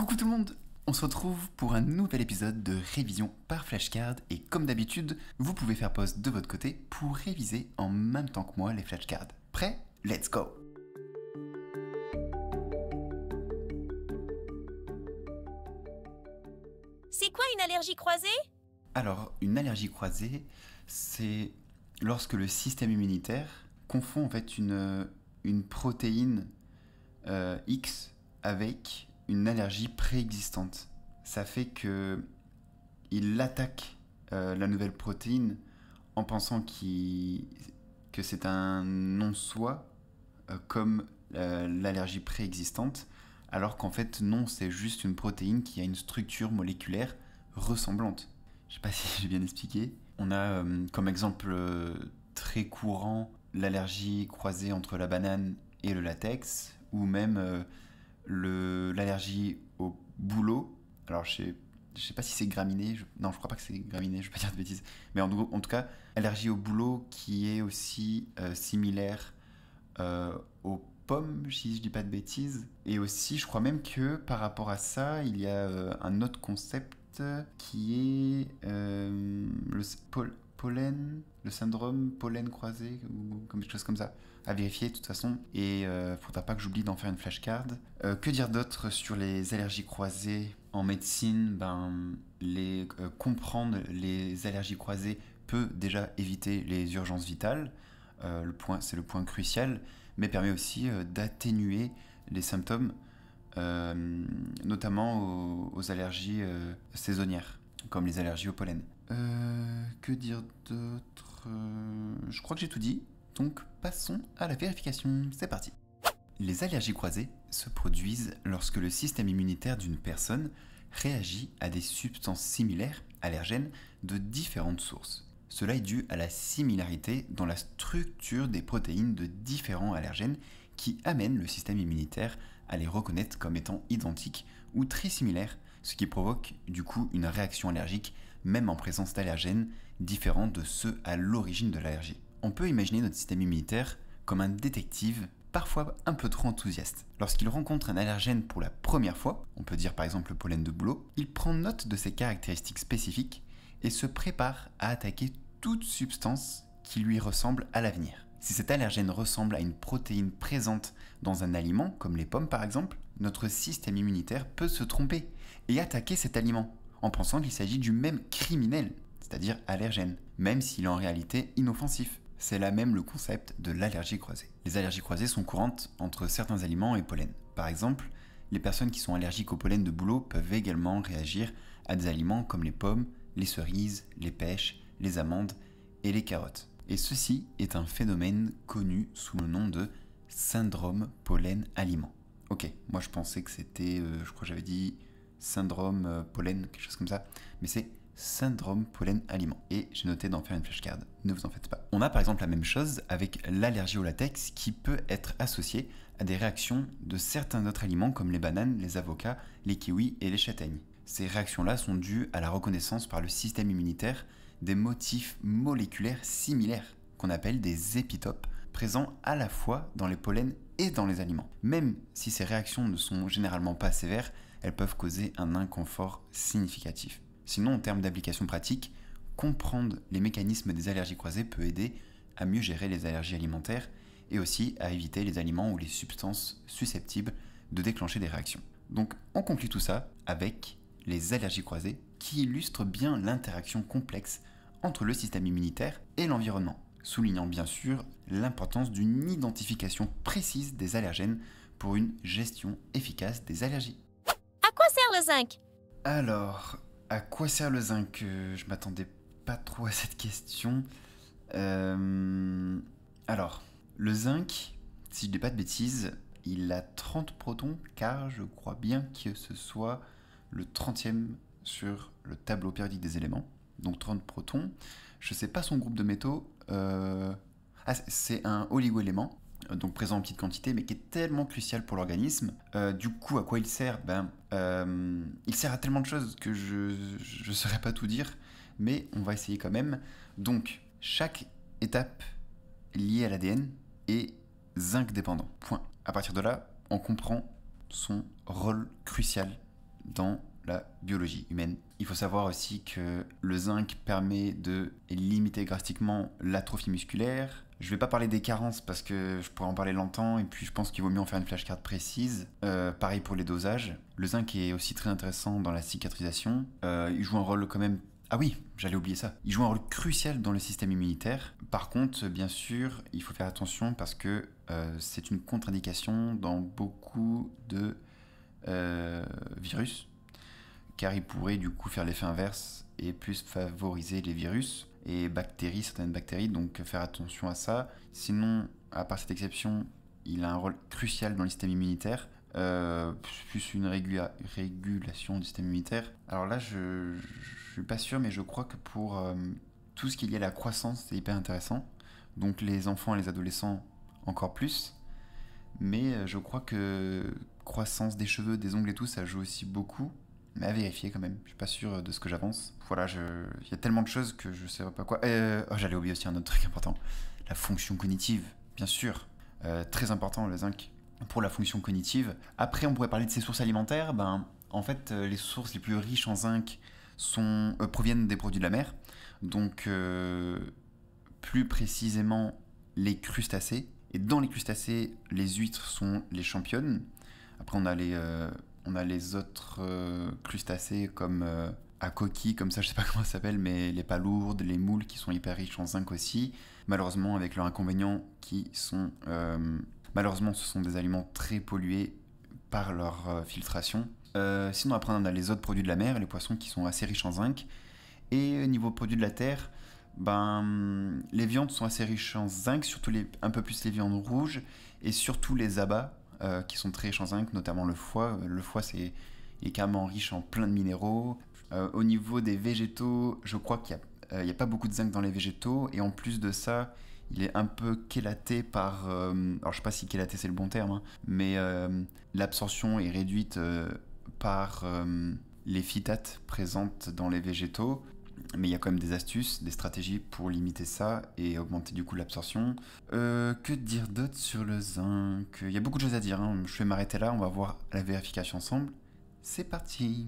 Coucou tout le monde on se retrouve pour un nouvel épisode de révision par flashcard et comme d'habitude, vous pouvez faire pause de votre côté pour réviser en même temps que moi les flashcards. Prêt Let's go C'est quoi une allergie croisée Alors, une allergie croisée, c'est lorsque le système immunitaire confond en fait une, une protéine euh, X avec une allergie préexistante. Ça fait que il attaque euh, la nouvelle protéine en pensant que c'est un non-soi euh, comme euh, l'allergie préexistante, alors qu'en fait non, c'est juste une protéine qui a une structure moléculaire ressemblante. Je sais pas si j'ai bien expliqué. On a comme exemple très courant l'allergie croisée entre la banane et le latex, ou même l'allergie au boulot. Alors, je sais, je sais pas si c'est graminé. non, je crois pas que c'est graminé, je vais pas dire de bêtises. Mais en, en, tout cas, allergie au boulot qui est aussi euh, similaire euh, aux pommes, si je dis pas de bêtises. Et aussi, je crois même que par rapport à ça, il y a euh, un autre concept qui est le pollen le syndrome pollen croisé ou quelque chose comme ça à vérifier de toute façon et euh, faudra pas que j'oublie d'en faire une flashcard. Euh, que dire d'autre sur les allergies croisées en médecine Ben les euh, comprendre les allergies croisées peut déjà éviter les urgences vitales. Euh, le point c'est le point crucial, mais permet aussi d'atténuer les symptômes, notamment aux, allergies saisonnières comme les allergies au pollen. que dire d'autre euh, je crois que j'ai tout dit, donc passons à la vérification, c'est parti. Les allergies croisées se produisent lorsque le système immunitaire d'une personne réagit à des substances similaires, allergènes, de différentes sources. Cela est dû à la similarité dans la structure des protéines de différents allergènes qui amènent le système immunitaire à les reconnaître comme étant identiques ou très similaires, ce qui provoque du coup une réaction allergique même en présence d'allergènes différents de ceux à l'origine de l'allergie. On peut imaginer notre système immunitaire comme un détective parfois un peu trop enthousiaste. Lorsqu'il rencontre un allergène pour la première fois, on peut dire par exemple le pollen de bouleau, il prend note de ses caractéristiques spécifiques et se prépare à attaquer toute substance qui lui ressemble à l'avenir. Si cet allergène ressemble à une protéine présente dans un aliment, comme les pommes par exemple, notre système immunitaire peut se tromper et attaquer cet aliment en pensant qu'il s'agit du même criminel, c'est-à-dire allergène, même s'il est en réalité inoffensif. C'est là même le concept de l'allergie croisée. Les allergies croisées sont courantes entre certains aliments et pollen. Par exemple, les personnes qui sont allergiques au pollen de bouleau peuvent également réagir à des aliments comme les pommes, les cerises, les pêches, les amandes et les carottes. Et ceci est un phénomène connu sous le nom de syndrome pollen aliment. Ok, moi je pensais que c'était, euh, je crois que j'avais dit syndrome euh, pollen, quelque chose comme ça. Mais c'est syndrome pollen aliment. Et j'ai noté d'en faire une flashcard, ne vous en faites pas. On a par exemple la même chose avec l'allergie au latex qui peut être associée à des réactions de certains autres aliments comme les bananes, les avocats, les kiwis et les châtaignes. Ces réactions-là sont dues à la reconnaissance par le système immunitaire des motifs moléculaires similaires qu'on appelle des épitopes présents à la fois dans les pollens et dans les aliments. Même si ces réactions ne sont généralement pas sévères, elles peuvent causer un inconfort significatif. Sinon, en termes d'application pratique, comprendre les mécanismes des allergies croisées peut aider à mieux gérer les allergies alimentaires et aussi à éviter les aliments ou les substances susceptibles de déclencher des réactions. Donc on conclut tout ça avec les allergies croisées qui illustrent bien l'interaction complexe entre le système immunitaire et l'environnement, soulignant bien sûr l'importance d'une identification précise des allergènes pour une gestion efficace des allergies le zinc Alors, à quoi sert le zinc euh, Je m'attendais pas trop à cette question. Euh, alors, le zinc, si je dis pas de bêtises, il a 30 protons car je crois bien que ce soit le 30e sur le tableau périodique des éléments. Donc 30 protons. Je sais pas son groupe de métaux. Euh, ah, c'est un oligo-élément euh, donc présent en petite quantité, mais qui est tellement crucial pour l'organisme. Euh, du coup, à quoi il sert ben, euh, Il sert à tellement de choses que je ne saurais pas tout dire, mais on va essayer quand même. Donc, chaque étape liée à l'ADN est zinc dépendant. Point. À partir de là, on comprend son rôle crucial dans la biologie humaine. Il faut savoir aussi que le zinc permet de limiter drastiquement l'atrophie musculaire, je ne vais pas parler des carences parce que je pourrais en parler longtemps et puis je pense qu'il vaut mieux en faire une flashcard précise. Euh, pareil pour les dosages. Le zinc est aussi très intéressant dans la cicatrisation. Euh, il joue un rôle quand même ah oui, j'allais oublier ça. Il joue un rôle crucial dans le système immunitaire. Par contre, bien sûr, il faut faire attention parce que euh, c'est une contre-indication dans beaucoup de virus, car il pourrait du coup faire l'effet inverse et plus favoriser les virus et bactéries, certaines bactéries, donc faire attention à ça. Sinon, à part cette exception, il a un rôle crucial dans le système immunitaire, euh, plus une régulation du système immunitaire. Alors là, je ne suis pas sûr, mais je crois que pour euh, tout ce qui est lié à la croissance, c'est hyper intéressant. Donc les enfants et les adolescents, encore plus. Mais euh, je crois que croissance des cheveux, des ongles et tout, ça joue aussi beaucoup mais à vérifier quand même. Je suis pas sûr de ce que j'avance. Voilà, je... il y a tellement de choses que je sais pas quoi. Oh, j'allais oublier aussi un autre truc important. La fonction cognitive, bien sûr. Euh, très important le zinc pour la fonction cognitive. Après, on pourrait parler de ses sources alimentaires. Ben, en fait, euh, les sources les plus riches en zinc sont, euh, proviennent des produits de la mer. Donc, plus précisément, les crustacés. Et dans les crustacés, les huîtres sont les championnes. Après, on a les on a les autres euh, crustacés comme à euh, coquilles, comme ça, je sais pas comment ça s'appelle, mais les palourdes, les moules qui sont hyper riches en zinc aussi. Malheureusement, avec leurs inconvénients qui sont. Euh, malheureusement, ce sont des aliments très pollués par leur filtration. sinon, après, on a les autres produits de la mer, les poissons qui sont assez riches en zinc. Et niveau produits de la terre, ben, les viandes sont assez riches en zinc, surtout les, un peu plus les viandes rouges et surtout les abats euh, qui sont très riches en zinc, notamment le foie. Euh, le foie, c'est est carrément riche en plein de minéraux. Euh, au niveau des végétaux, je crois qu'il n'y a, pas beaucoup de zinc dans les végétaux. Et en plus de ça, il est un peu chélaté par... alors je sais pas si chélaté c'est le bon terme, hein, mais l'absorption est réduite par les phytates présentes dans les végétaux mais il y a quand même des astuces, des stratégies pour limiter ça et augmenter du coup l'absorption. Euh, que dire d'autre sur le zinc Il y a beaucoup de choses à dire, hein. je vais m'arrêter là, on va voir la vérification ensemble. C'est parti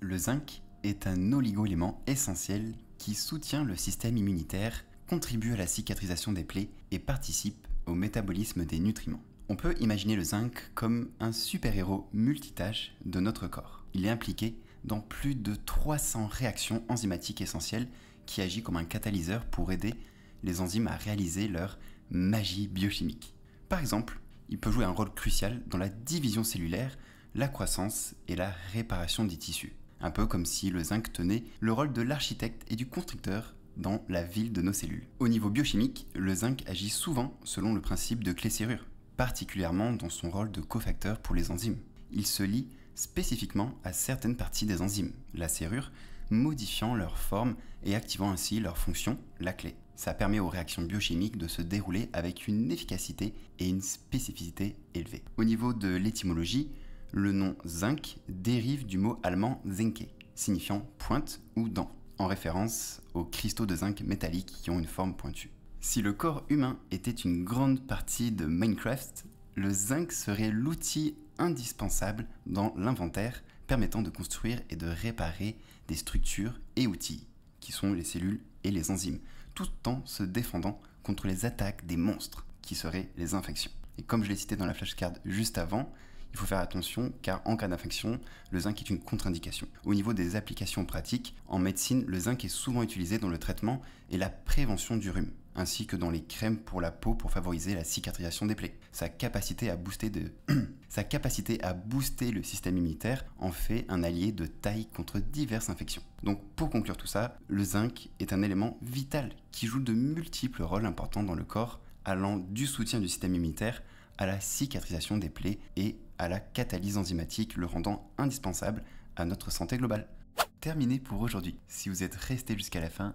Le zinc est un oligo-élément essentiel qui soutient le système immunitaire, contribue à la cicatrisation des plaies et participe au métabolisme des nutriments. On peut imaginer le zinc comme un super-héros multitâche de notre corps. Il est impliqué dans plus de 300 réactions enzymatiques essentielles qui agit comme un catalyseur pour aider les enzymes à réaliser leur magie biochimique. Par exemple, il peut jouer un rôle crucial dans la division cellulaire, la croissance et la réparation des tissus. Un peu comme si le zinc tenait le rôle de l'architecte et du constructeur dans la ville de nos cellules. Au niveau biochimique, le zinc agit souvent selon le principe de clé-serrure, particulièrement dans son rôle de cofacteur pour les enzymes. Il se lie spécifiquement à certaines parties des enzymes, la serrure, modifiant leur forme et activant ainsi leur fonction, la clé. Ça permet aux réactions biochimiques de se dérouler avec une efficacité et une spécificité élevées. Au niveau de l'étymologie, le nom zinc dérive du mot allemand zinke, signifiant pointe ou dent, en référence aux cristaux de zinc métalliques qui ont une forme pointue. Si le corps humain était une grande partie de Minecraft, le zinc serait l'outil indispensable dans l'inventaire permettant de construire et de réparer des structures et outils, qui sont les cellules et les enzymes, tout en se défendant contre les attaques des monstres, qui seraient les infections. Et comme je l'ai cité dans la flashcard juste avant, il faut faire attention car en cas d'infection, le zinc est une contre-indication. Au niveau des applications pratiques, en médecine, le zinc est souvent utilisé dans le traitement et la prévention du rhume ainsi que dans les crèmes pour la peau pour favoriser la cicatrisation des plaies. Sa capacité à booster, le système immunitaire en fait un allié de taille contre diverses infections. Donc pour conclure tout ça, le zinc est un élément vital qui joue de multiples rôles importants dans le corps, allant du soutien du système immunitaire à la cicatrisation des plaies et à la catalyse enzymatique, le rendant indispensable à notre santé globale. Terminé pour aujourd'hui. Si vous êtes resté jusqu'à la fin,